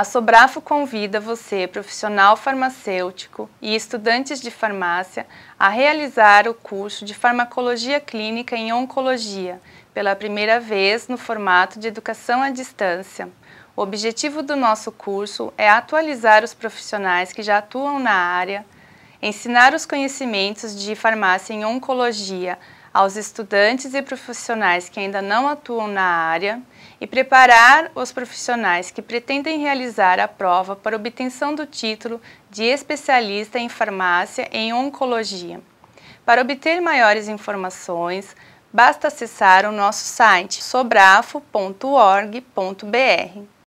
A Sobrafo convida você, profissional farmacêutico e estudantes de farmácia, a realizar o curso de Farmacologia Clínica em Oncologia, pela primeira vez no formato de educação à distância. O objetivo do nosso curso é atualizar os profissionais que já atuam na área, ensinar os conhecimentos de farmácia em oncologia aos estudantes e profissionais que ainda não atuam na área e preparar os profissionais que pretendem realizar a prova para obtenção do título de especialista em farmácia em oncologia. Para obter maiores informações, basta acessar o nosso site sobrafo.org.br.